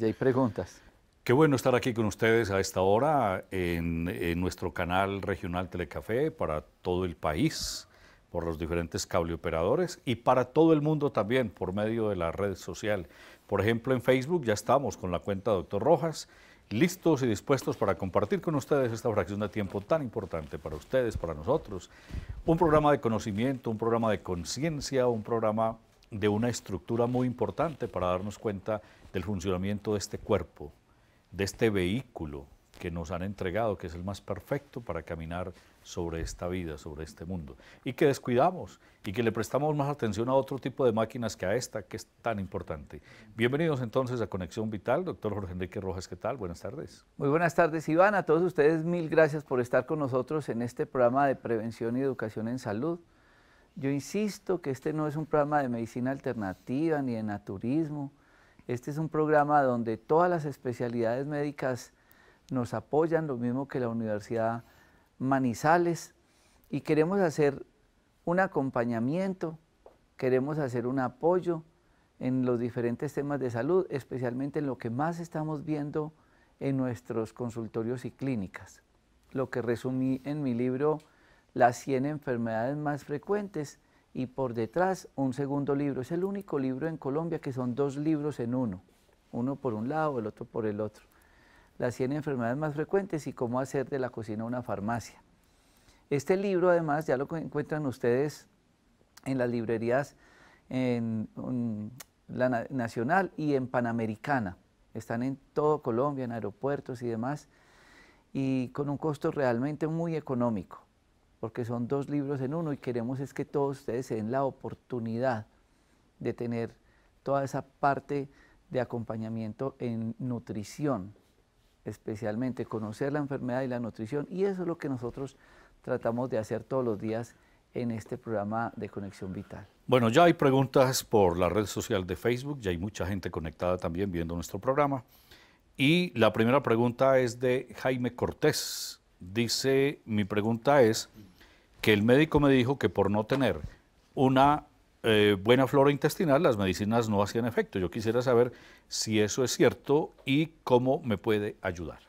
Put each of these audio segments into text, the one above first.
y hay preguntas. Qué bueno estar aquí con ustedes a esta hora en nuestro canal regional Telecafé para todo el país, por los diferentes cableoperadores y para todo el mundo también por medio de la red social. Por ejemplo, en Facebook ya estamos con la cuenta Doctor Rojas, listos y dispuestos para compartir con ustedes esta fracción de tiempo tan importante para ustedes, para nosotros. Un programa de conocimiento, un programa de conciencia, un programa de una estructura muy importante para darnos cuenta del funcionamiento de este cuerpo, de este vehículo que nos han entregado, que es el más perfecto para caminar sobre esta vida, sobre este mundo, y que descuidamos y que le prestamos más atención a otro tipo de máquinas que a esta, que es tan importante. Bienvenidos entonces a Conexión Vital, doctor Jorge Enrique Rojas, ¿qué tal? Buenas tardes. Muy buenas tardes, Iván, a todos ustedes mil gracias por estar con nosotros en este programa de prevención y educación en salud. Yo insisto que este no es un programa de medicina alternativa ni de naturismo, este es un programa donde todas las especialidades médicas nos apoyan, lo mismo que la Universidad Manizales, y queremos hacer un acompañamiento, queremos hacer un apoyo en los diferentes temas de salud, especialmente en lo que más estamos viendo en nuestros consultorios y clínicas. Lo que resumí en mi libro Las 100 enfermedades más frecuentes, y por detrás un segundo libro. Es el único libro en Colombia que son dos libros en uno, uno por un lado, el otro por el otro. Las 100 enfermedades más frecuentes y cómo hacer de la cocina una farmacia. Este libro además ya lo encuentran ustedes en las librerías la Nacional y en Panamericana. Están en todo Colombia, en aeropuertos y demás, y con un costo realmente muy económico porque son dos libros en uno y queremos es que todos ustedes se den la oportunidad de tener toda esa parte de acompañamiento en nutrición, especialmente conocer la enfermedad y la nutrición, y eso es lo que nosotros tratamos de hacer todos los días en este programa de Conexión Vital. Bueno, ya hay preguntas por la red social de Facebook, ya hay mucha gente conectada también viendo nuestro programa. Y la primera pregunta es de Jaime Cortés. Dice, mi pregunta es, que el médico me dijo que por no tener una eh, buena flora intestinal, las medicinas no hacían efecto. Yo quisiera saber si eso es cierto y cómo me puede ayudar.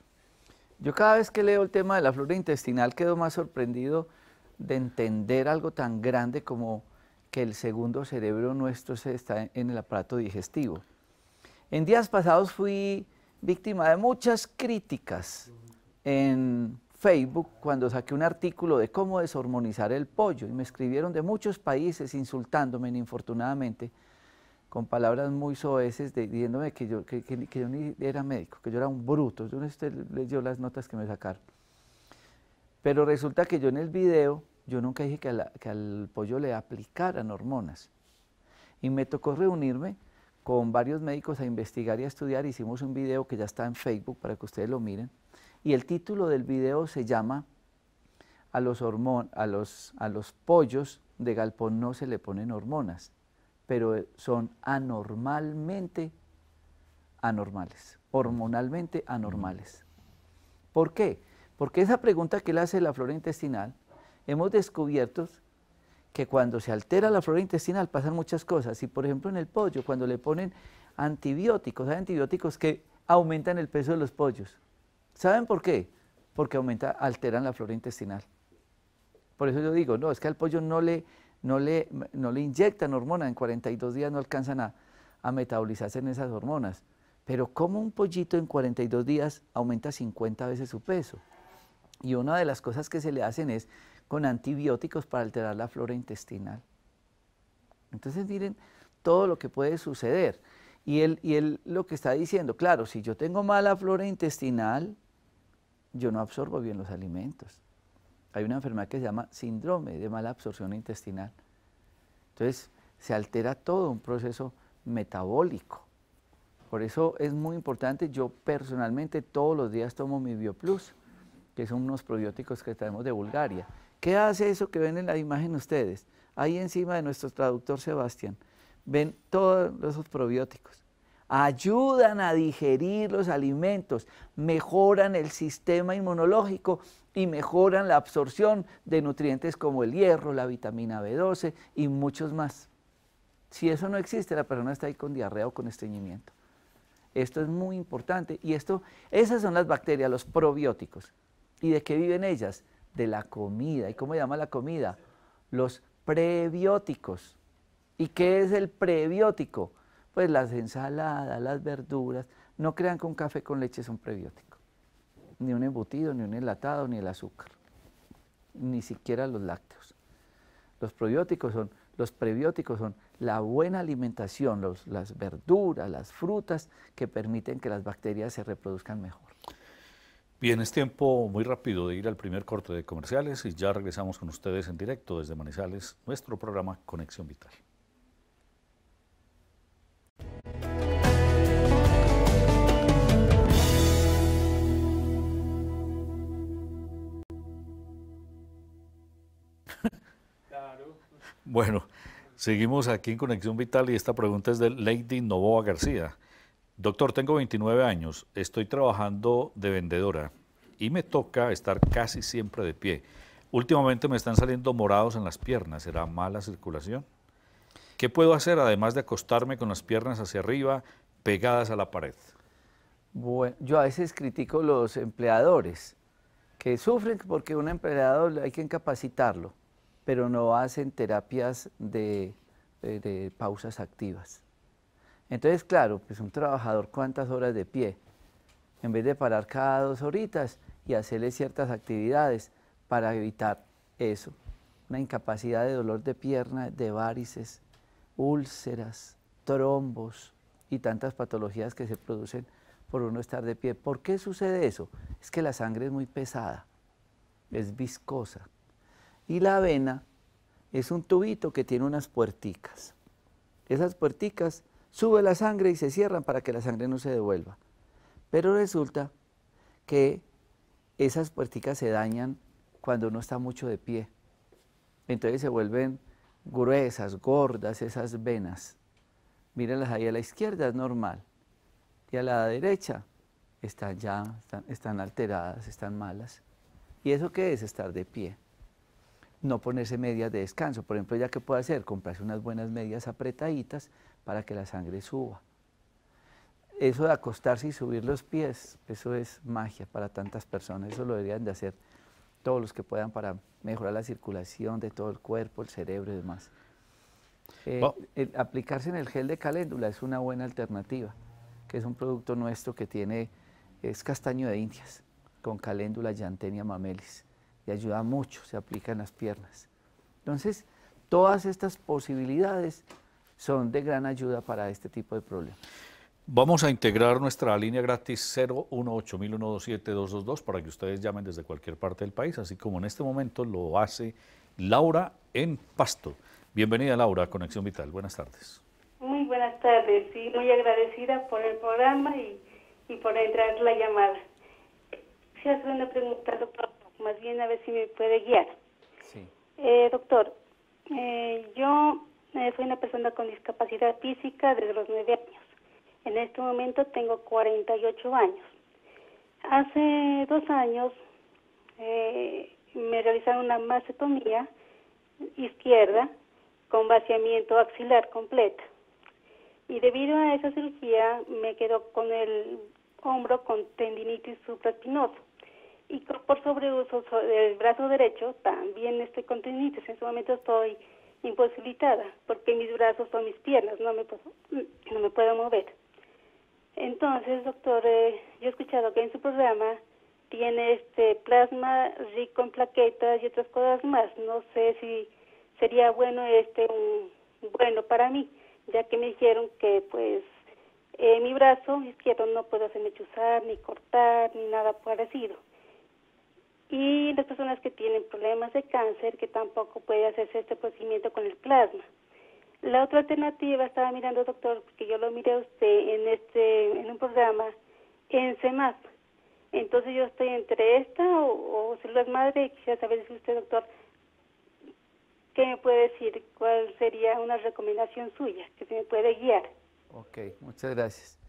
Yo cada vez que leo el tema de la flora intestinal quedo más sorprendido de entender algo tan grande como que el segundo cerebro nuestro está en el aparato digestivo. En días pasados fui víctima de muchas críticas en Facebook cuando saqué un artículo de cómo deshormonizar el pollo y me escribieron de muchos países insultándome, infortunadamente, con palabras muy soeces diciéndome que yo, que, ni era médico, que yo era un bruto. Yo no sé leyó las notas que me sacaron. Pero resulta que yo en el video, yo nunca dije que al pollo le aplicaran hormonas. Y me tocó reunirme con varios médicos a investigar y a estudiar. Hicimos un video que ya está en Facebook para que ustedes lo miren y el título del video se llama a los, a los, a los pollos de galpón no se le ponen hormonas, pero eh, son anormalmente anormales, hormonalmente anormales. ¿Por qué? Porque esa pregunta que le hace la flora intestinal, hemos descubierto que cuando se altera la flora intestinal pasan muchas cosas. Y por ejemplo en el pollo, cuando le ponen antibióticos, hay antibióticos que aumentan el peso de los pollos. ¿Saben por qué? Porque aumenta, alteran la flora intestinal. Por eso yo digo, no, es que al pollo no le, le, no le inyectan hormonas, en 42 días no alcanzan a, metabolizarse en esas hormonas. Pero como un pollito en 42 días aumenta 50 veces su peso. Y una de las cosas que se le hacen es con antibióticos para alterar la flora intestinal. Entonces miren todo lo que puede suceder. Y y él lo que está diciendo, claro, si yo tengo mala flora intestinal, yo no absorbo bien los alimentos. Hay una enfermedad que se llama síndrome de mala absorción intestinal. Entonces, se altera todo un proceso metabólico. Por eso es muy importante, yo personalmente todos los días tomo mi BioPlus, que son unos probióticos que traemos de Bulgaria. ¿Qué hace eso que ven en la imagen ustedes? Ahí encima de nuestro traductor Sebastián, ven todos esos probióticos ayudan a digerir los alimentos, mejoran el sistema inmunológico y mejoran la absorción de nutrientes como el hierro, la vitamina B12 y muchos más. Si eso no existe, la persona está ahí con diarrea o con estreñimiento. Esto es muy importante y esto, esas son las bacterias, los probióticos. ¿Y de qué viven ellas? De la comida. ¿Y cómo se llama la comida? Los prebióticos. ¿Y qué es el prebiótico? pues las ensaladas, las verduras, no crean que un café con leche es un prebiótico, ni un embutido, ni un enlatado, ni el azúcar, ni siquiera los lácteos. Los probióticos son, los prebióticos son la buena alimentación, las verduras, las frutas que permiten que las bacterias se reproduzcan mejor. Bien, es tiempo muy rápido de ir al primer corte de comerciales y ya regresamos con ustedes en directo desde Manizales, nuestro programa Conexión Vital. Bueno, seguimos aquí en Conexión Vital y esta pregunta es de Lady Novoa García. Doctor, tengo 29 años, estoy trabajando de vendedora y me toca estar casi siempre de pie. Últimamente me están saliendo morados en las piernas, ¿será mala circulación? ¿Qué puedo hacer además de acostarme con las piernas hacia arriba, pegadas a la pared? Bueno, yo a veces critico los empleadores que sufren porque un empleado hay que incapacitarlo, pero no hacen terapias eh, de, pausas activas. Entonces, claro, pues un trabajador cuántas horas de pie, en vez de parar cada dos horitas y hacerle ciertas actividades para evitar eso, una incapacidad de dolor de pierna, de varices, úlceras, trombos y tantas patologías que se producen por uno estar de pie. ¿Por qué sucede eso? Es que la sangre es muy pesada, es viscosa. Y la avena es un tubito que tiene unas puerticas. Esas puerticas sube la sangre y se cierran para que la sangre no se devuelva. Pero resulta que esas puerticas se dañan cuando uno está mucho de pie. Entonces se vuelven gruesas, gordas, esas venas. Mírenlas ahí a la izquierda, es normal. Y a la derecha están ya, están, alteradas, están malas. ¿Y eso qué es? Estar de pie. No ponerse medias de descanso. Por ejemplo, ya que puede hacer, comprarse unas buenas medias apretaditas para que la sangre suba. Eso de acostarse y subir los pies, eso es magia para tantas personas, eso lo deberían de hacer todos los que puedan para mejorar la circulación de todo el cuerpo, el cerebro y demás. Eh, oh. aplicarse en el gel de caléndula es una buena alternativa, que es un producto nuestro que tiene, es castaño de indias, con caléndula yantenia, mamelis, y ayuda mucho, se aplica en las piernas. Entonces, todas estas posibilidades son de gran ayuda para este tipo de problemas. Vamos a integrar nuestra línea gratis 018 para que ustedes llamen desde cualquier parte del país, así como en este momento lo hace Laura en Pasto. Bienvenida Laura Conexión Vital, buenas tardes. Muy buenas tardes, sí, muy agradecida por el programa y, por entrar la llamada. Si hace una pregunta, doctor, más bien a ver si me puede guiar. Sí. Eh, doctor, eh, yo eh, soy una persona con discapacidad física desde los nueve años en este momento tengo 48 años. Hace dos años eh, me realizaron una mastectomía izquierda con vaciamiento axilar completo. Y debido a esa cirugía me quedó con el hombro con tendinitis suprapinoso. Y por sobreuso del brazo derecho también estoy con tendinitis. En este momento estoy imposibilitada porque mis brazos son mis piernas, no me no me puedo mover. Entonces, doctor, eh, yo he escuchado que en su programa tiene este plasma rico en plaquetas y otras cosas más. No sé si sería bueno este un, bueno para mí, ya que me dijeron que pues eh, mi brazo izquierdo no puedo hacerme chuzar, ni cortar, ni nada parecido. Y las personas que tienen problemas de cáncer, que tampoco puede hacerse este procedimiento con el plasma. La otra alternativa estaba mirando, doctor, que yo lo miré a usted en este en un programa en CMAP. Entonces yo estoy entre esta o, o células madre y quisiera saber si usted, doctor, ¿qué me puede decir? ¿Cuál sería una recomendación suya que se me puede guiar? Ok, muchas gracias.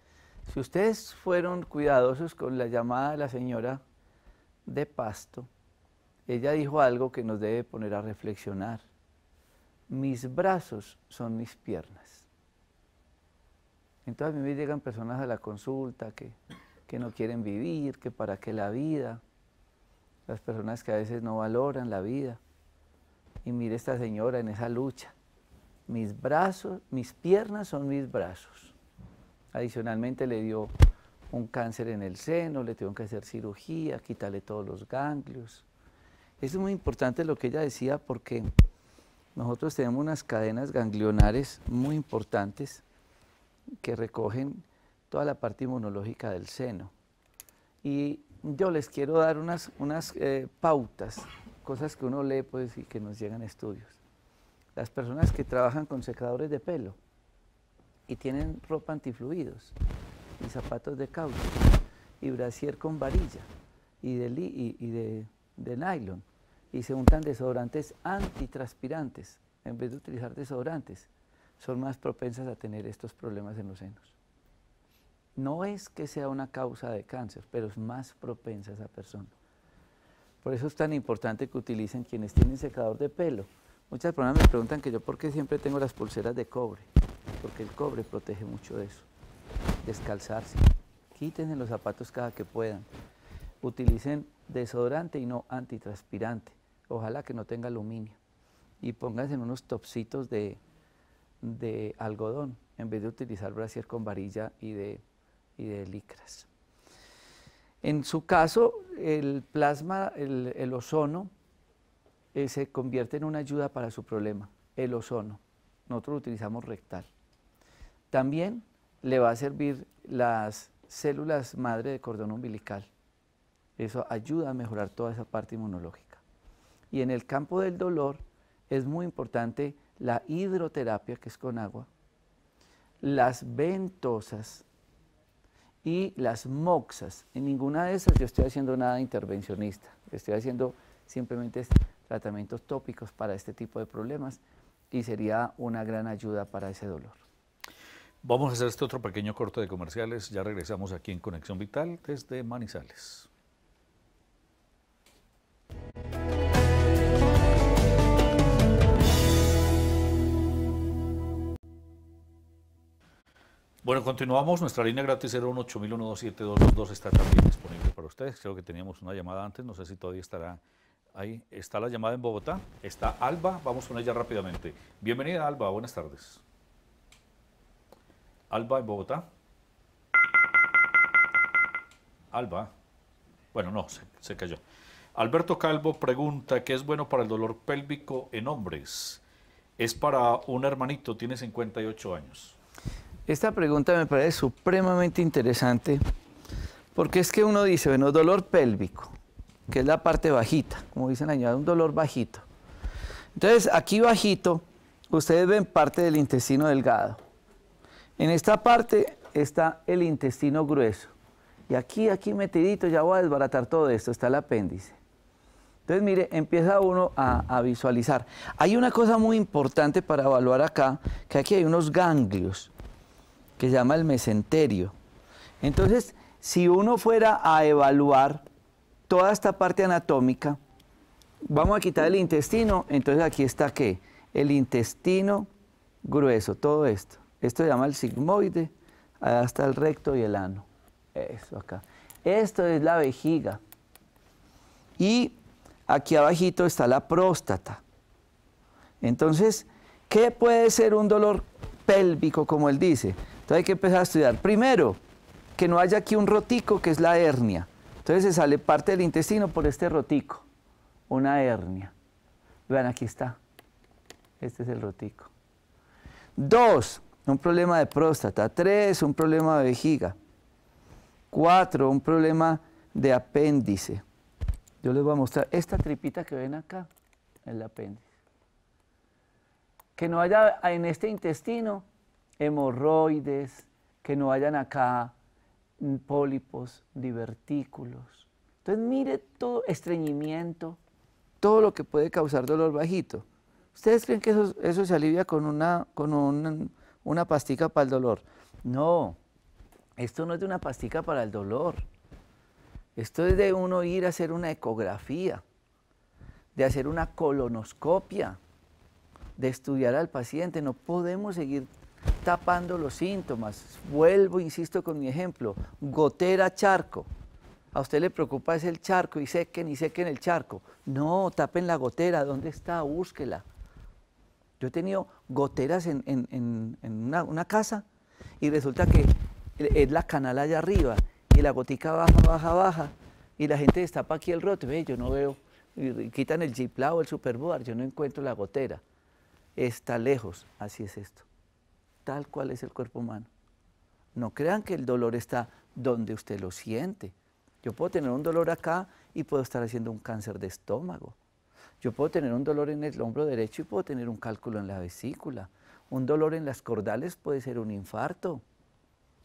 Si ustedes fueron cuidadosos con la llamada de la señora de Pasto, ella dijo algo que nos debe poner a reflexionar mis brazos son mis piernas. Entonces a mí me llegan personas a la consulta que, que no quieren vivir, que para qué la vida, las personas que a veces no valoran la vida. Y mire esta señora en esa lucha. Mis brazos, mis piernas son mis brazos. Adicionalmente le dio un cáncer en el seno, le tuvieron que hacer cirugía, quitarle todos los ganglios. es muy importante lo que ella decía porque nosotros tenemos unas cadenas ganglionares muy importantes que recogen toda la parte inmunológica del seno. Y yo les quiero dar unas, eh, pautas, cosas que uno lee pues, y que nos llegan a estudios. Las personas que trabajan con secadores de pelo y tienen ropa antifluidos y zapatos de caucho y brasier con varilla y de, de nylon y se untan desodorantes antitranspirantes en vez de utilizar desodorantes, son más propensas a tener estos problemas en los senos. No es que sea una causa de cáncer, pero es más propensa esa persona. Por eso es tan importante que utilicen quienes tienen secador de pelo. Muchas personas me preguntan que yo por qué siempre tengo las pulseras de cobre, porque el cobre protege mucho de eso. Descalzarse, quítense los zapatos cada que puedan. Utilicen desodorante y no antitranspirante ojalá que no tenga aluminio. Y pónganse en unos topsitos de, algodón en vez de utilizar brasier con varilla y de, licras. En su caso, el plasma, el, ozono, eh, se convierte en una ayuda para su problema, el ozono. Nosotros lo utilizamos rectal. También le va a servir las células madre de cordón umbilical. Eso ayuda a mejorar toda esa parte inmunológica. Y en el campo del dolor es muy importante la hidroterapia, que es con agua, las ventosas y las moxas. En ninguna de esas yo estoy haciendo nada intervencionista, estoy haciendo simplemente tratamientos tópicos para este tipo de problemas y sería una gran ayuda para ese dolor. Vamos a hacer este otro pequeño corte de comerciales, ya regresamos aquí en Conexión Vital desde Manizales. Bueno, continuamos. Nuestra línea gratis 018127222 está también disponible para ustedes. Creo que teníamos una llamada antes, no sé si todavía estará ahí. Está la llamada en Bogotá. Está Alba, vamos con ella rápidamente. Bienvenida Alba, buenas tardes. Alba en Bogotá. Alba. Bueno, no, se, se cayó. Alberto Calvo pregunta, ¿qué es bueno para el dolor pélvico en hombres? Es para un hermanito, tiene 58 años. Esta pregunta me parece supremamente interesante porque es que uno dice, bueno, dolor pélvico, que es la parte bajita, como dicen añadir un dolor bajito. Entonces, aquí bajito, ustedes ven parte del intestino delgado. En esta parte está el intestino grueso. Y aquí, aquí metidito, ya voy a desbaratar todo esto, está el apéndice. Entonces, mire, empieza uno a, a, visualizar. Hay una cosa muy importante para evaluar acá, que aquí hay unos ganglios que se llama el mesenterio. Entonces, si uno fuera a evaluar toda esta parte anatómica, vamos a quitar el intestino, entonces aquí está qué? El intestino grueso, todo esto. Esto se llama el sigmoide, hasta está el recto y el ano. Eso acá. Esto es la vejiga. Y aquí abajito está la próstata. Entonces, ¿qué puede ser un dolor pélvico, como él dice? Entonces hay que empezar a estudiar. Primero, que no haya aquí un rotico que es la hernia. Entonces se sale parte del intestino por este rotico, una hernia. Vean, aquí está. Este es el rotico. Dos, un problema de próstata. Tres, un problema de vejiga. Cuatro, un problema de apéndice. Yo les voy a mostrar esta tripita que ven acá, el apéndice. Que no haya en este intestino hemorroides, que no hayan acá pólipos, divertículos. Entonces mire todo estreñimiento, todo lo que puede causar dolor bajito. ¿Ustedes creen que eso, se alivia con, una, con una pastica para el dolor? No, esto no es de una pastica para el dolor. Esto es de uno ir a hacer una ecografía, de hacer una colonoscopia, de estudiar al paciente. No podemos seguir tapando los síntomas. Vuelvo, insisto con mi ejemplo, gotera, charco. A usted le preocupa es el charco y sequen y sequen el charco. No, tapen la gotera, ¿dónde está? Búsquela. Yo he tenido goteras en, una, casa y resulta que es la canal allá arriba y la gotica baja, baja, baja y la gente destapa aquí el rote, Ve, yo no veo. Y quitan el jiplao, el superboard, yo no encuentro la gotera. Está lejos, así es esto tal cual es el cuerpo humano. No crean que el dolor está donde usted lo siente. Yo puedo tener un dolor acá y puedo estar haciendo un cáncer de estómago. Yo puedo tener un dolor en el hombro derecho y puedo tener un cálculo en la vesícula. Un dolor en las cordales puede ser un infarto.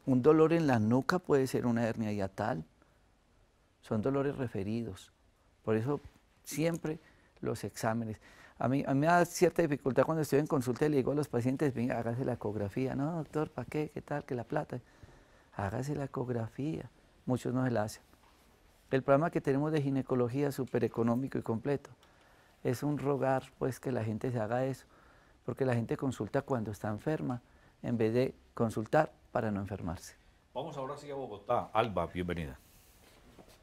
Un dolor en la nuca puede ser una hernia hiatal. Son dolores referidos. Por eso siempre los exámenes. A mí, me da cierta dificultad cuando estoy en consulta y le digo a los pacientes, venga, hágase la ecografía. No, doctor, ¿para qué? ¿Qué tal? ¿Que la plata? Hágase la ecografía. Muchos no se la hacen. El programa que tenemos de ginecología es súper económico y completo. Es un rogar, pues, que la gente se haga eso, porque la gente consulta cuando está enferma, en vez de consultar para no enfermarse. Vamos ahora sí a Bogotá. Alba, bienvenida.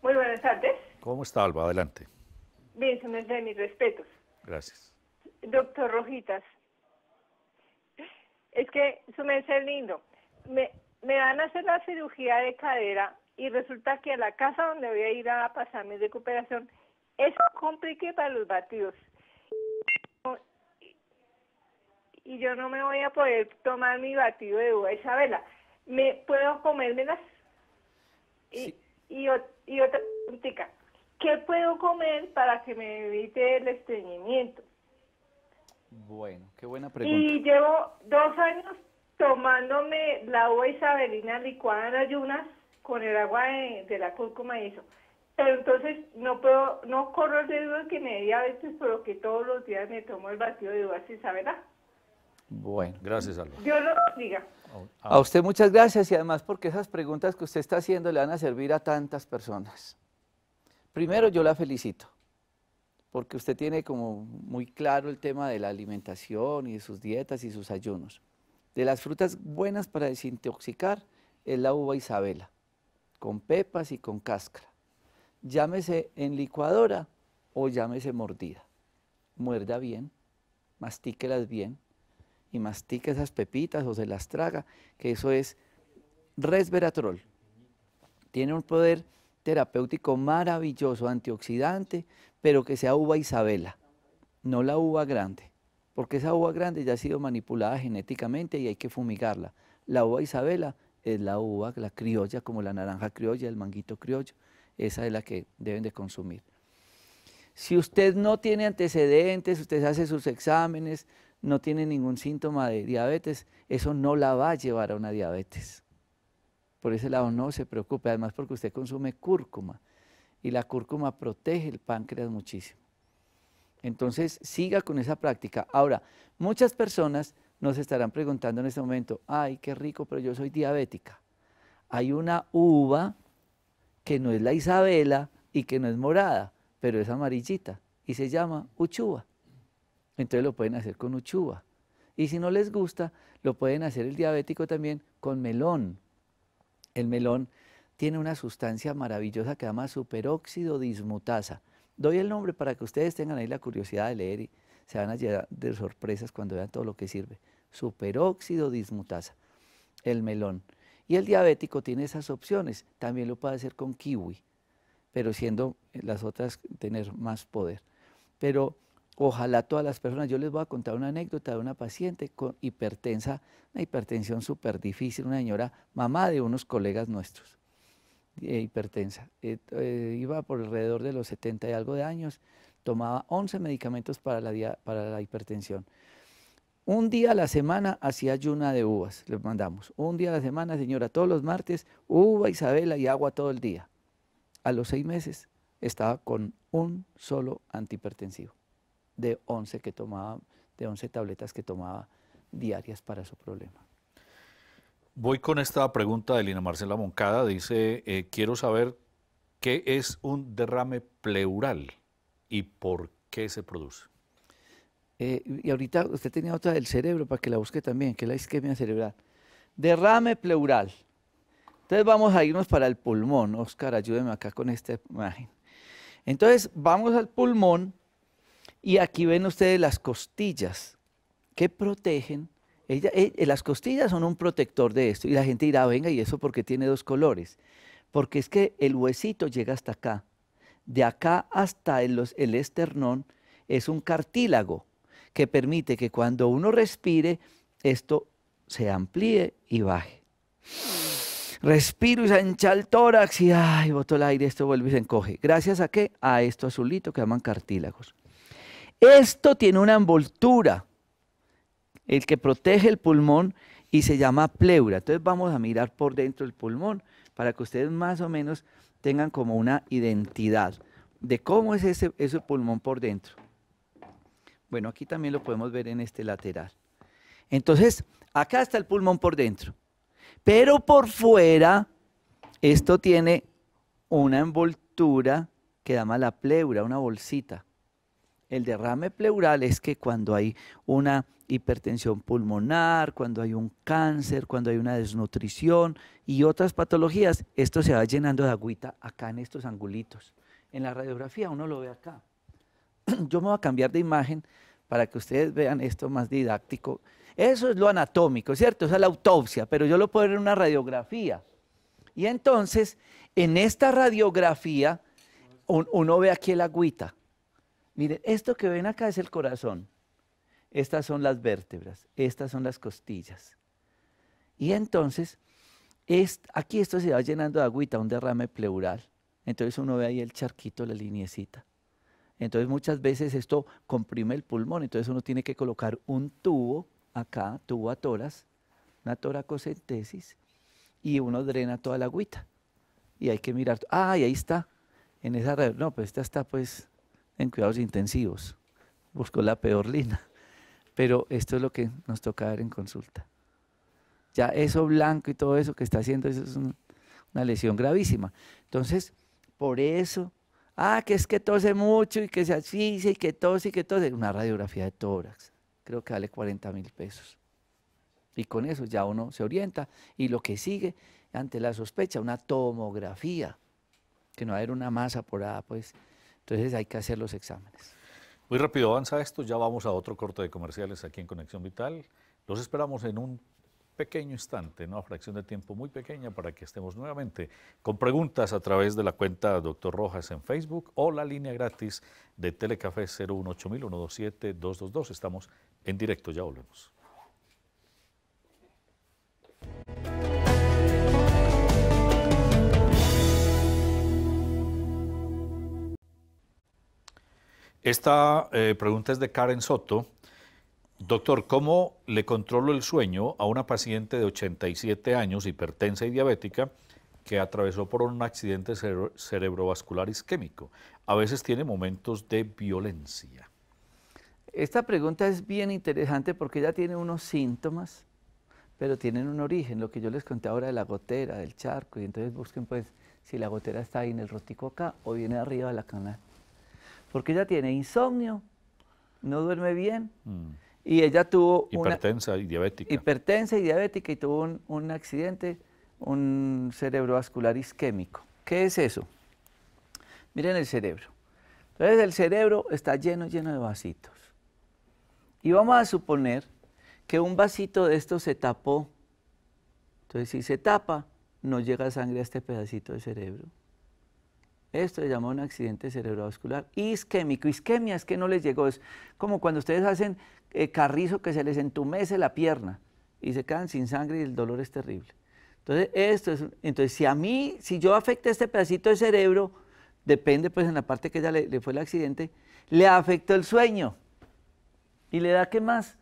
Muy buenas tardes. ¿Cómo está, Alba? Adelante. Bien, se mis respetos. Gracias. Doctor Rojitas, es que su mensaje es lindo. Me, van a hacer la cirugía de cadera y resulta que la casa donde voy a ir a pasar mi recuperación es complique para los batidos. Y yo no me voy a poder tomar mi batido de uva Isabela. ¿Me puedo comérmelas? Y, otra pregunta, ¿Qué puedo comer para que me evite el estreñimiento? Bueno, qué buena pregunta. Y llevo dos años tomándome la uva isabelina licuada en ayunas con el agua de, la cúrcuma y eso. Pero entonces no puedo, no corro el riesgo de que me dé veces, pero que todos los días me tomo el batido de uvas ¿verdad? Bueno. Gracias, Alba. Dios lo bendiga. A usted muchas gracias y además porque esas preguntas que usted está haciendo le van a servir a tantas personas. Primero yo la felicito porque usted tiene como muy claro el tema de la alimentación y de sus dietas y sus ayunos. De las frutas buenas para desintoxicar es la uva isabela, con pepas y con cáscara. Llámese en licuadora o llámese mordida. Muerda bien, mastíquelas bien y mastique esas pepitas o se las traga, que eso es resveratrol. Tiene un poder terapéutico maravilloso, antioxidante, pero que sea uva Isabela, no la uva grande, porque esa uva grande ya ha sido manipulada genéticamente y hay que fumigarla. La uva Isabela es la uva, la criolla, como la naranja criolla, el manguito criollo, esa es la que deben de consumir. Si usted no tiene antecedentes, usted hace sus exámenes, no tiene ningún síntoma de diabetes, eso no la va a llevar a una diabetes. Por ese lado no se preocupe, además porque usted consume cúrcuma y la cúrcuma protege el páncreas muchísimo. Entonces siga con esa práctica. Ahora, muchas personas nos estarán preguntando en este momento, ay, qué rico, pero yo soy diabética. Hay una uva que no es la Isabela y que no es morada, pero es amarillita y se llama uchuva. Entonces lo pueden hacer con uchuva. Y si no les gusta, lo pueden hacer el diabético también con melón el melón tiene una sustancia maravillosa que se llama superóxido dismutasa. Doy el nombre para que ustedes tengan ahí la curiosidad de leer y se van a llenar de sorpresas cuando vean todo lo que sirve. Superóxido dismutasa, el melón. Y el diabético tiene esas opciones, también lo puede hacer con kiwi, pero siendo las otras tener más poder. Pero Ojalá todas las personas, yo les voy a contar una anécdota de una paciente con hipertensa, una hipertensión súper difícil, una señora, mamá de unos colegas nuestros, eh, hipertensa. Eh, eh, iba por alrededor de los 70 y algo de años, tomaba 11 medicamentos para la, para la hipertensión. Un día a la semana hacía ayuna de uvas, les mandamos. Un día a la semana, señora, todos los martes, uva, Isabela y agua todo el día. A los seis meses estaba con un solo antihipertensivo de 11, que tomaba, de 11 tabletas que tomaba diarias para su problema. Voy con esta pregunta de Lina Marcela Moncada. Dice, eh, quiero saber qué es un derrame pleural y por qué se produce. Eh, y ahorita usted tenía otra del cerebro para que la busque también, que es la isquemia cerebral. Derrame pleural. Entonces vamos a irnos para el pulmón. Oscar, ayúdeme acá con esta imagen. Entonces vamos al pulmón y aquí ven ustedes las costillas que protegen. Ella, eh, eh, las costillas son un protector de esto. Y la gente dirá, venga, ¿y eso porque tiene dos colores? Porque es que el huesito llega hasta acá. De acá hasta el, esternón es un cartílago que permite que cuando uno respire, esto se amplíe y baje. Respiro y se ancha el tórax y ay, boto el aire, esto vuelve y se encoge. Gracias a qué? A esto azulito que llaman cartílagos. Esto tiene una envoltura, el que protege el pulmón y se llama pleura. Entonces vamos a mirar por dentro el pulmón para que ustedes más o menos tengan como una identidad de cómo es ese, ese pulmón por dentro. Bueno, aquí también lo podemos ver en este lateral. Entonces, acá está el pulmón por dentro. Pero por fuera, esto tiene una envoltura que llama la pleura, una bolsita. El derrame pleural es que cuando hay una hipertensión pulmonar, cuando hay un cáncer, cuando hay una desnutrición y otras patologías, esto se va llenando de agüita acá en estos angulitos. En la radiografía uno lo ve acá. Yo me voy a cambiar de imagen para que ustedes vean esto más didáctico. Eso es lo anatómico, ¿cierto? Esa es la autopsia, pero yo lo puedo ver en una radiografía. Y entonces, en esta radiografía, uno ve aquí el agüita. Miren, esto que ven acá es el corazón. Estas son las vértebras, estas son las costillas. Y entonces, aquí esto se va llenando de agüita, un derrame pleural. Entonces uno ve ahí el charquito, la liniecita. Entonces muchas veces esto comprime el pulmón, entonces uno tiene que colocar un tubo acá, tubo a toras, una toracocentesis, y uno drena toda la agüita. Y hay que mirar, ah, y ahí está, en esa red, no, pues esta está pues en cuidados intensivos. Buscó la peor lina. Pero esto es lo que nos toca ver en consulta. Ya eso blanco y todo eso que está haciendo, eso es una lesión gravísima. Entonces, por eso, ah, que es que tose mucho y que se asfixia y que tose y que tose. Una radiografía de tórax, creo que vale 40 mil pesos. Y con eso ya uno se orienta. Y lo que sigue, ante la sospecha, una tomografía, que no va a haber una masa por ahí, pues entonces hay que hacer los exámenes. Muy rápido avanza esto, ya vamos a otro corte de comerciales aquí en Conexión Vital. Los esperamos en un pequeño instante, una fracción de tiempo muy pequeña para que estemos nuevamente con preguntas a través de la cuenta Doctor Rojas en Facebook o la línea gratis de Telecafé 018000 127 Estamos en directo, ya volvemos. Esta eh, pregunta es de Karen Soto. Doctor, ¿cómo le controlo el sueño a una paciente de 87 años, hipertensa y diabética, que atravesó por un accidente cerebrovascular isquémico? A veces tiene momentos de violencia. Esta pregunta es bien interesante porque ella tiene unos síntomas, pero tienen un origen, lo que yo les conté ahora de la gotera, del charco, y entonces busquen pues si la gotera está ahí en el rotico acá o viene arriba de la canal porque ella tiene insomnio, no duerme bien. Mm. Y ella tuvo hipertensa y diabética. Hipertensa y diabética y tuvo un, un accidente, un cerebrovascular isquémico. ¿Qué es eso? Miren el cerebro. Entonces el cerebro está lleno, lleno de vasitos. Y vamos a suponer que un vasito de estos se tapó. Entonces si se tapa, no llega sangre a este pedacito de cerebro. Esto se llama un accidente cerebrovascular isquémico. Isquemia es que no les llegó, es como cuando ustedes hacen eh, carrizo que se les entumece la pierna y se quedan sin sangre y el dolor es terrible. Entonces, esto es, entonces si a mí, si yo afecté este pedacito de cerebro, depende pues en la parte que ya le, fue el accidente, le afectó el sueño y le da qué más.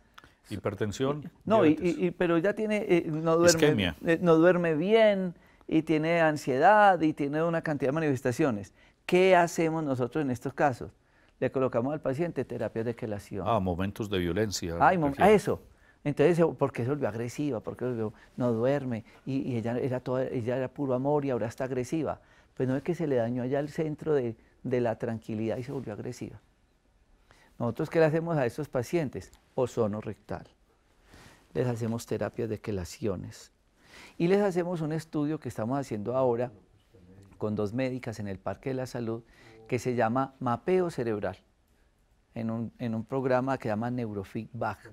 Hipertensión. No, pero ya tiene, eh, no, duerme, eh, no duerme bien, y tiene ansiedad y tiene una cantidad de manifestaciones. ¿Qué hacemos nosotros en estos casos? Le colocamos al paciente terapia de quelación. Ah, momentos de violencia. Ah, a eso. Entonces, ¿por qué se volvió agresiva? ¿Por qué no duerme? Y, ella, era toda, era puro amor y ahora está agresiva. Pues no es que se le dañó allá el centro de, la tranquilidad y se volvió agresiva. Nosotros, ¿qué le hacemos a esos pacientes? Ozono rectal. Les hacemos terapias de quelaciones y les hacemos un estudio que estamos haciendo ahora con dos médicas en el Parque de la Salud que se llama Mapeo Cerebral, en un, programa que se llama Neurofeedback.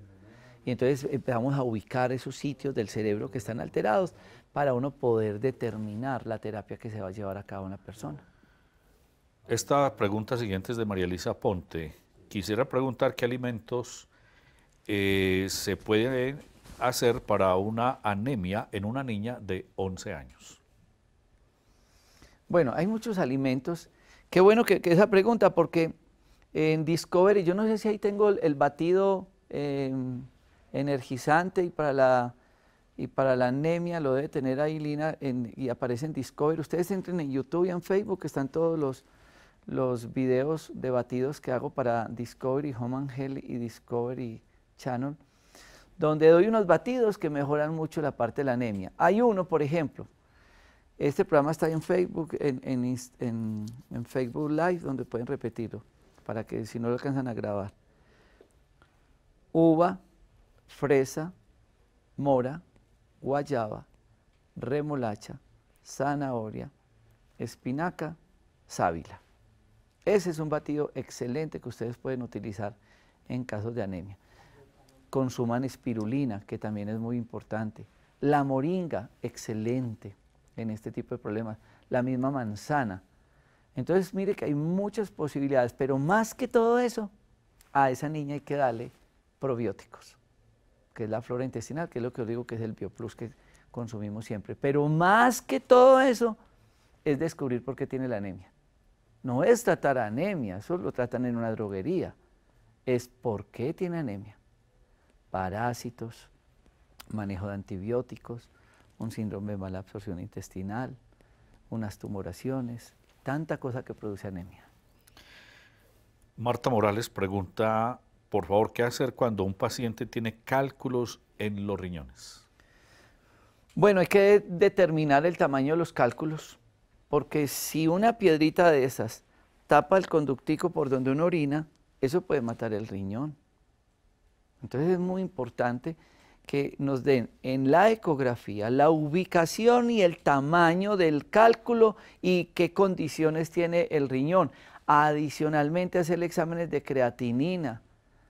Y entonces empezamos a ubicar esos sitios del cerebro que están alterados para uno poder determinar la terapia que se va a llevar a cabo una persona. Esta pregunta siguiente es de María Elisa Ponte. Quisiera preguntar qué alimentos eh, se pueden hacer para una anemia en una niña de 11 años? Bueno, hay muchos alimentos. Qué bueno que, esa pregunta, porque en Discovery, yo no sé si ahí tengo el, batido em, energizante y para la y para la anemia lo debe tener ahí Lina y aparece en Discovery. Ustedes entren en YouTube y en Facebook, están todos los, los videos batidos que hago para Discovery Home and y Discovery Channel donde doy unos batidos que mejoran mucho la parte de la anemia. Hay uno, por ejemplo, este programa está en Facebook, en, Facebook Live, donde pueden repetirlo, para que si no lo alcanzan a grabar. Uva, fresa, mora, guayaba, remolacha, zanahoria, espinaca, sábila. Ese es un batido excelente que ustedes pueden utilizar en casos de anemia consuman espirulina, que también es muy importante. La moringa, excelente en este tipo de problemas. La misma manzana. Entonces, mire que hay muchas posibilidades, pero más que todo eso, a esa niña hay que darle probióticos, que es la flora intestinal, que es lo que os digo que es el BioPlus que consumimos siempre. Pero más que todo eso, es descubrir por qué tiene la anemia. No es tratar anemia, eso lo tratan en una droguería. Es por qué tiene anemia parásitos, manejo de antibióticos, un síndrome de mala absorción intestinal, unas tumoraciones, tanta cosa que produce anemia. Marta Morales pregunta, por favor, ¿qué hacer cuando un paciente tiene cálculos en los riñones? Bueno, hay que determinar el tamaño de los cálculos, porque si una piedrita de esas tapa el conductico por donde uno orina, eso puede matar el riñón. Entonces es muy importante que nos den en la ecografía la ubicación y el tamaño del cálculo y qué condiciones tiene el riñón. Adicionalmente hacer exámenes de creatinina,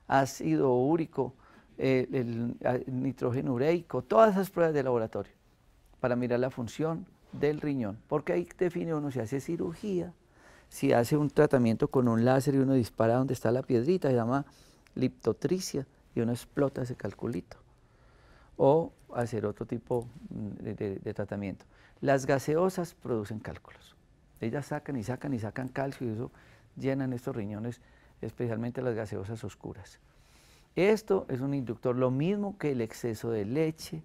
ácido úrico, eh, nitrógeno ureico, todas esas pruebas de laboratorio para mirar la función del riñón, porque ahí define uno si hace cirugía, si hace un tratamiento con un láser y uno dispara donde está la piedrita, se llama liptotricia, y uno explota ese calculito. O hacer otro tipo mm, de, tratamiento. Las gaseosas producen cálculos. Ellas sacan y sacan y sacan calcio y eso llenan estos riñones, especialmente las gaseosas oscuras. Esto es un inductor, lo mismo que el exceso de leche,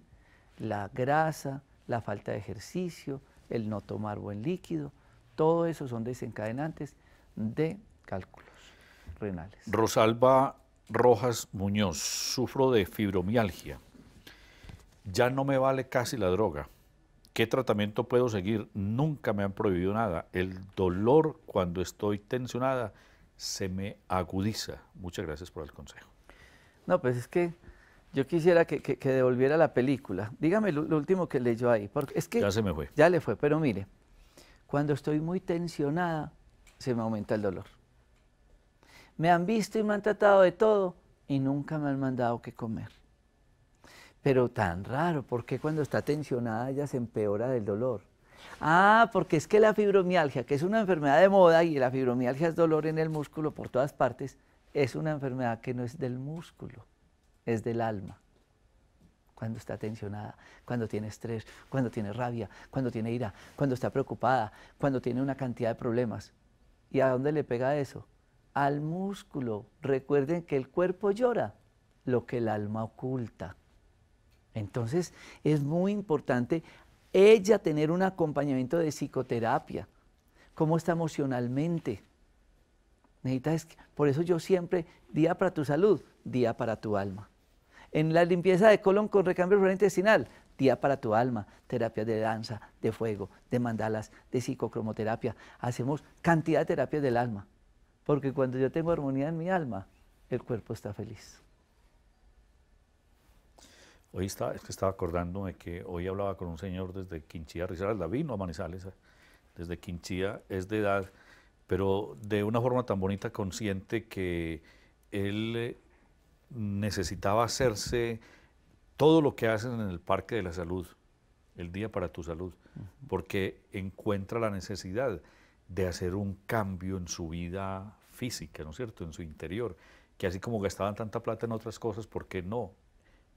la grasa, la falta de ejercicio, el no tomar buen líquido, todo eso son desencadenantes de cálculos renales. Rosalba Rojas Muñoz, sufro de fibromialgia. Ya no me vale casi la droga. ¿Qué tratamiento puedo seguir? Nunca me han prohibido nada. El dolor cuando estoy tensionada se me agudiza. Muchas gracias por el consejo. No, pues es que yo quisiera que, devolviera la película. Dígame lo, último que leyó ahí. Porque es que ya se me fue. Ya le fue, pero mire, cuando estoy muy tensionada se me aumenta el dolor. Me han visto y me han tratado de todo y nunca me han mandado que comer. Pero tan raro, porque cuando está tensionada ella se empeora del dolor? Ah, porque es que la fibromialgia, que es una enfermedad de moda y la fibromialgia es dolor en el músculo por todas partes, es una enfermedad que no es del músculo, es del alma. Cuando está tensionada, cuando tiene estrés, cuando tiene rabia, cuando tiene ira, cuando está preocupada, cuando tiene una cantidad de problemas. ¿Y a dónde le pega eso? al músculo. Recuerden que el cuerpo llora lo que el alma oculta. Entonces es muy importante ella tener un acompañamiento de psicoterapia. ¿Cómo está emocionalmente? Necesitas, por eso yo siempre, día para tu salud, día para tu alma. En la limpieza de colon con recambio intestinal, día para tu alma, terapia de danza, de fuego, de mandalas, de psicocromoterapia. Hacemos cantidad de terapias del alma. Porque cuando yo tengo armonía en mi alma, el cuerpo está feliz. Hoy estaba, acordándome que hoy hablaba con un señor desde Quinchía, la vino a Manizales, eh, desde Quinchía, es de edad, pero de una forma tan bonita, consciente, que él eh, necesitaba hacerse todo lo que hacen en el Parque de la Salud, el Día para tu Salud, porque encuentra la necesidad de hacer un cambio en su vida física, ¿no es cierto?, en su interior, que así como gastaban tanta plata en otras cosas, ¿por qué no?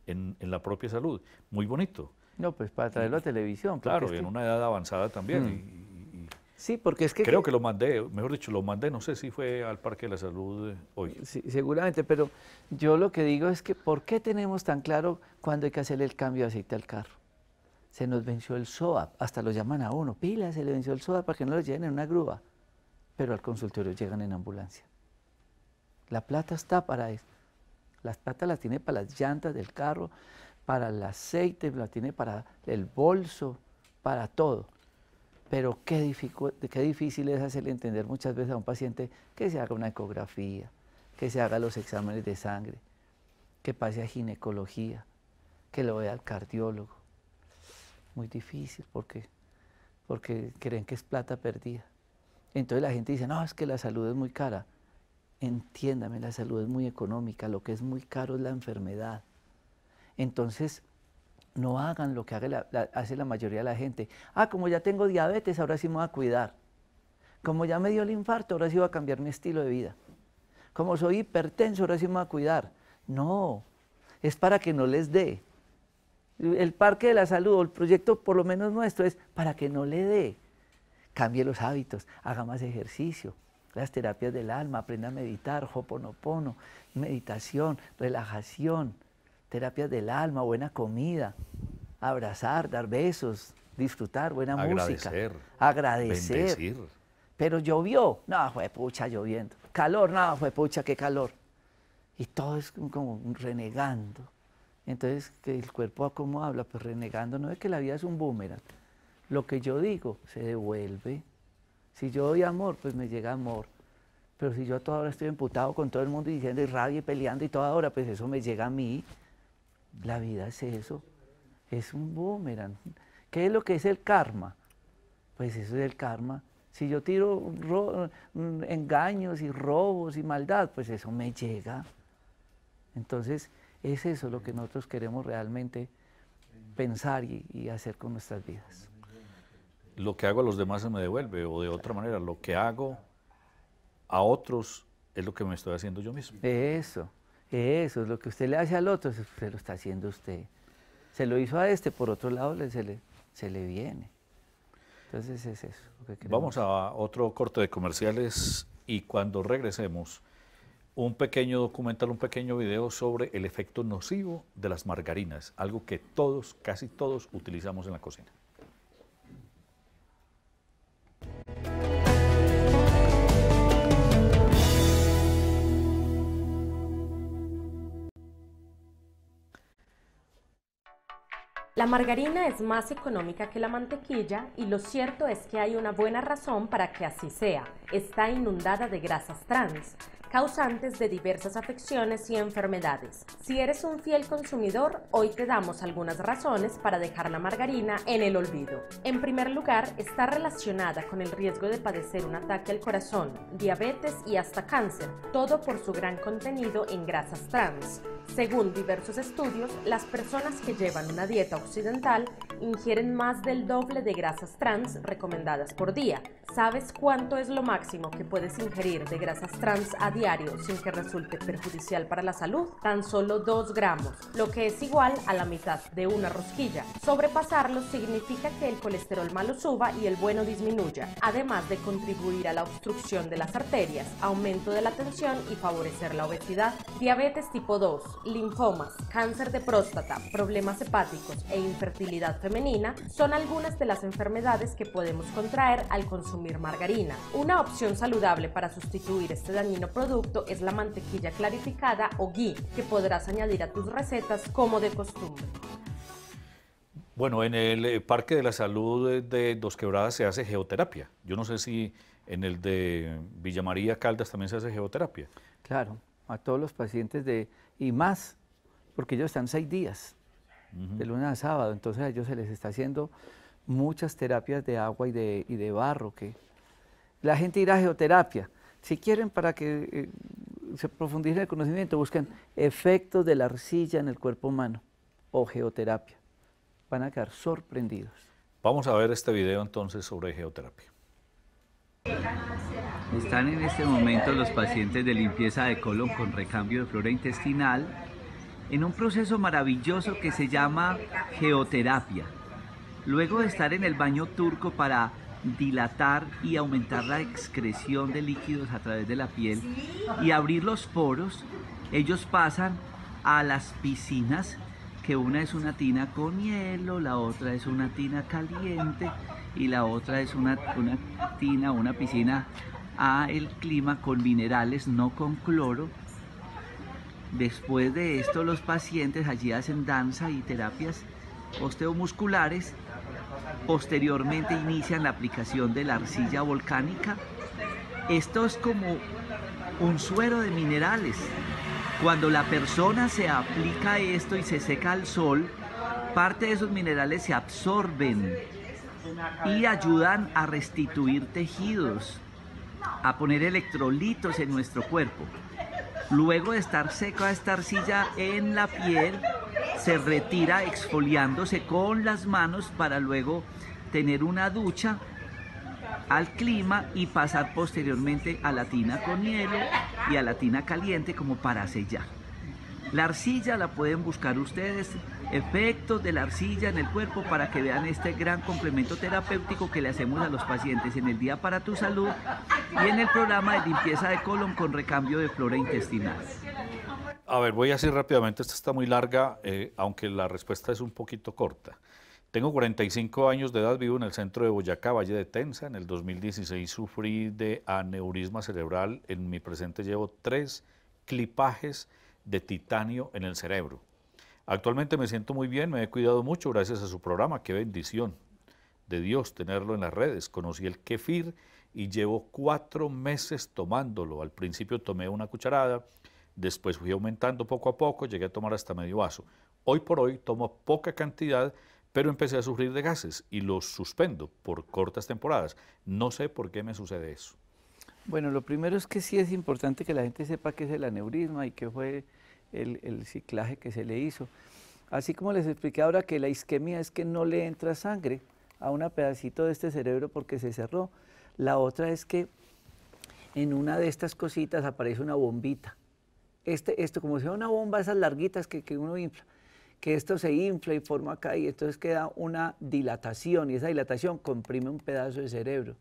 En, la propia salud. Muy bonito. No, pues para traerlo a televisión. Claro, y en una edad avanzada también. Mm. sí, porque es que... Creo que lo mandé, mejor dicho, lo mandé, no sé si fue al Parque de la Salud eh, hoy. Sí, seguramente, pero yo lo que digo es que ¿por qué tenemos tan claro cuando hay que hacer el cambio de aceite al carro? se nos venció el SOAP, hasta lo llaman a uno, pila, se le venció el SOAP para que no lo lleven en una grúa, pero al consultorio llegan en ambulancia. La plata está para eso. La plata la tiene para las llantas del carro, para el aceite, la tiene para el bolso, para todo. Pero qué, qué difícil es hacerle entender muchas veces a un paciente que se haga una ecografía, que se haga los exámenes de sangre, que pase a ginecología, que lo vea al cardiólogo, muy difícil porque, porque creen que es plata perdida. Entonces la gente dice, no, es que la salud es muy cara. Entiéndame, la salud es muy económica, lo que es muy caro es la enfermedad. Entonces, no hagan lo que hace la mayoría de la gente. Ah, como ya tengo diabetes, ahora sí me voy a cuidar. Como ya me dio el infarto, ahora sí voy a cambiar mi estilo de vida. Como soy hipertenso, ahora sí me voy a cuidar. No, es para que no les dé el Parque de la Salud o el proyecto por lo menos nuestro es para que no le dé. Cambie los hábitos, haga más ejercicio, las terapias del alma, aprenda a meditar, hoponopono, meditación, relajación, terapias del alma, buena comida, abrazar, dar besos, disfrutar, buena música, agradecer, Pero llovió, no, fue pucha lloviendo. Calor, no, fue pucha, qué calor. Y todo es como renegando. Entonces, que el cuerpo cómo habla, pues renegando, no es que la vida es un boomerang. Lo que yo digo se devuelve. Si yo doy amor, pues me llega amor. Pero si yo a toda hora estoy emputado con todo el mundo y diciendo y rabia y peleando y toda hora, pues eso me llega a mí. La vida es eso. Es un boomerang. ¿Qué es lo que es el karma? Pues eso es el karma. Si yo tiro mm, engaños y robos y maldad, pues eso me llega. Entonces, es eso lo que nosotros queremos realmente pensar y, hacer con nuestras vidas. Lo que hago a los demás se me devuelve, o de otra manera, lo que hago a otros es lo que me estoy haciendo yo mismo. Eso, eso, lo que usted le hace al otro se lo está haciendo usted. Se lo hizo a este, por otro lado se le, viene. Entonces es eso. Vamos a otro corte de comerciales y cuando regresemos un pequeño documental, un pequeño video sobre el efecto nocivo de las margarinas, algo que todos, casi todos, utilizamos en la cocina. La margarina es más económica que la mantequilla y lo cierto es que hay una buena razón para que así sea. Está inundada de grasas trans causantes de diversas afecciones y enfermedades. Si eres un fiel consumidor, hoy te damos algunas razones para dejar la margarina en el olvido. En primer lugar, está relacionada con el riesgo de padecer un ataque al corazón, diabetes y hasta cáncer, todo por su gran contenido en grasas trans según diversos estudios, las personas que llevan una dieta occidental ingieren más del doble de grasas trans recomendadas por día. ¿Sabes cuánto es lo máximo que puedes ingerir de grasas trans a diario sin que resulte perjudicial para la salud? Tan solo 2 gramos, lo que es igual a la mitad de una rosquilla. Sobrepasarlo significa que el colesterol malo suba y el bueno disminuya, además de contribuir a la obstrucción de las arterias, aumento de la tensión y favorecer la obesidad. Diabetes tipo 2 linfomas, cáncer de próstata, problemas hepáticos e infertilidad femenina son algunas de las enfermedades que podemos contraer al consumir margarina. Una opción saludable para sustituir este dañino producto es la mantequilla clarificada o ghee, que podrás añadir a tus recetas como de costumbre. Bueno, en el eh, Parque de la Salud de Dos Quebradas se hace geoterapia. Yo no sé si en el de Villa María Caldas también se hace geoterapia. Claro, a todos los pacientes de y más, porque ellos están seis días, de lunes a sábado, entonces a ellos se les está haciendo muchas terapias de agua y de, barro. Que la gente irá a geoterapia. Si quieren, para que eh, se profundice el conocimiento, busquen efectos de la arcilla en el cuerpo humano o geoterapia. Van a quedar sorprendidos. Vamos a ver este video entonces sobre geoterapia. Están en este momento los pacientes de limpieza de colon con recambio de flora intestinal en un proceso maravilloso que se llama geoterapia. Luego de estar en el baño turco para dilatar y aumentar la excreción de líquidos a través de la piel y abrir los poros, ellos pasan a las piscinas, que una es una tina con hielo, la otra es una tina caliente y la otra es una, una tina, una piscina a el clima con minerales, no con cloro. Después de esto los pacientes allí hacen danza y terapias osteomusculares. Posteriormente inician la aplicación de la arcilla volcánica. Esto es como un suero de minerales. Cuando la persona se aplica esto y se seca al sol, parte de esos minerales se absorben y ayudan a restituir tejidos a poner electrolitos en nuestro cuerpo. Luego de estar seca esta arcilla en la piel, se retira exfoliándose con las manos para luego tener una ducha al clima y pasar posteriormente a la tina con hielo y a la tina caliente como para sellar. La arcilla la pueden buscar ustedes efectos de la arcilla en el cuerpo para que vean este gran complemento terapéutico que le hacemos a los pacientes en el Día para tu Salud y en el programa de limpieza de colon con recambio de flora intestinal. A ver, voy a decir rápidamente, esta está muy larga, eh, aunque la respuesta es un poquito corta. Tengo 45 años de edad, vivo en el centro de Boyacá, Valle de Tensa. En el 2016 sufrí de aneurisma cerebral. En mi presente llevo tres clipajes de titanio en el cerebro. Actualmente me siento muy bien, me he cuidado mucho gracias a su programa, qué bendición de Dios tenerlo en las redes. Conocí el kefir y llevo cuatro meses tomándolo. Al principio tomé una cucharada, después fui aumentando poco a poco, llegué a tomar hasta medio vaso. Hoy por hoy tomo poca cantidad, pero empecé a sufrir de gases y los suspendo por cortas temporadas. No sé por qué me sucede eso. Bueno, lo primero es que sí es importante que la gente sepa qué es el aneurisma y qué fue el, ciclaje que se le hizo. Así como les expliqué ahora que la isquemia es que no le entra sangre a un pedacito de este cerebro porque se cerró. La otra es que en una de estas cositas aparece una bombita. Este, esto, como sea una bomba, esas larguitas que, que uno infla, que esto se infla y forma acá y entonces queda una dilatación y esa dilatación comprime un pedazo de cerebro.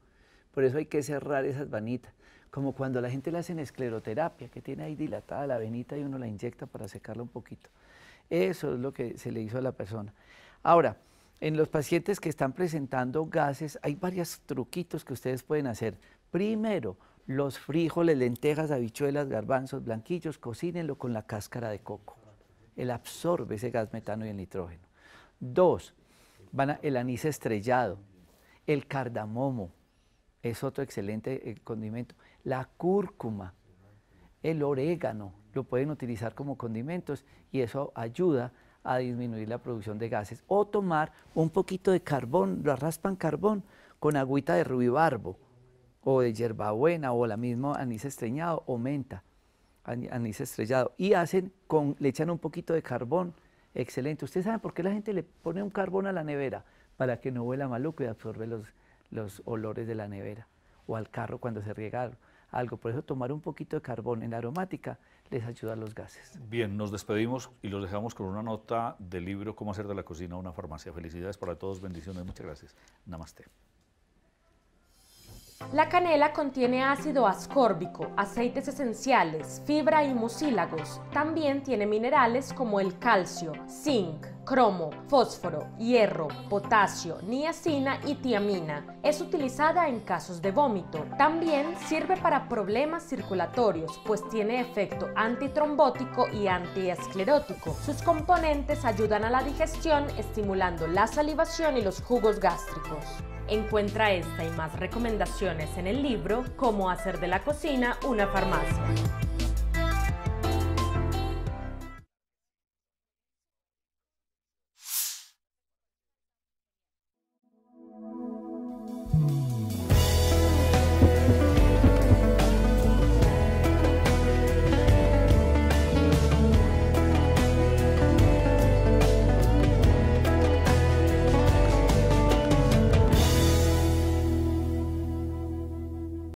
Por eso hay que cerrar esas vanitas como cuando la gente le en escleroterapia, que tiene ahí dilatada la venita y uno la inyecta para secarla un poquito. Eso es lo que se le hizo a la persona. Ahora, en los pacientes que están presentando gases, hay varios truquitos que ustedes pueden hacer. Primero, los frijoles, lentejas, habichuelas, garbanzos, blanquillos, cocínenlo con la cáscara de coco. Él absorbe ese gas metano y el nitrógeno. Dos, van el anís estrellado, el cardamomo, es otro excelente eh, condimento la cúrcuma, el orégano, lo pueden utilizar como condimentos y eso ayuda a disminuir la producción de gases. O tomar un poquito de carbón, lo raspan carbón con agüita de rubibarbo o de hierbabuena o la misma anís estreñado o menta, anís estrellado. Y hacen con, le echan un poquito de carbón, excelente. ¿Ustedes saben por qué la gente le pone un carbón a la nevera? Para que no huela maluco y absorbe los, olores de la nevera o al carro cuando se riega algo. Por eso tomar un poquito de carbón en la aromática les ayuda a los gases. Bien, nos despedimos y los dejamos con una nota del libro Cómo hacer de la cocina una farmacia. Felicidades para todos, bendiciones, muchas gracias. Namaste. La canela contiene ácido ascórbico, aceites esenciales, fibra y mucílagos. También tiene minerales como el calcio, zinc, cromo, fósforo, hierro, potasio, niacina y tiamina. Es utilizada en casos de vómito. También sirve para problemas circulatorios, pues tiene efecto antitrombótico y antiesclerótico. Sus componentes ayudan a la digestión estimulando la salivación y los jugos gástricos. Encuentra esta y más recomendaciones en el libro Cómo hacer de la cocina una farmacia.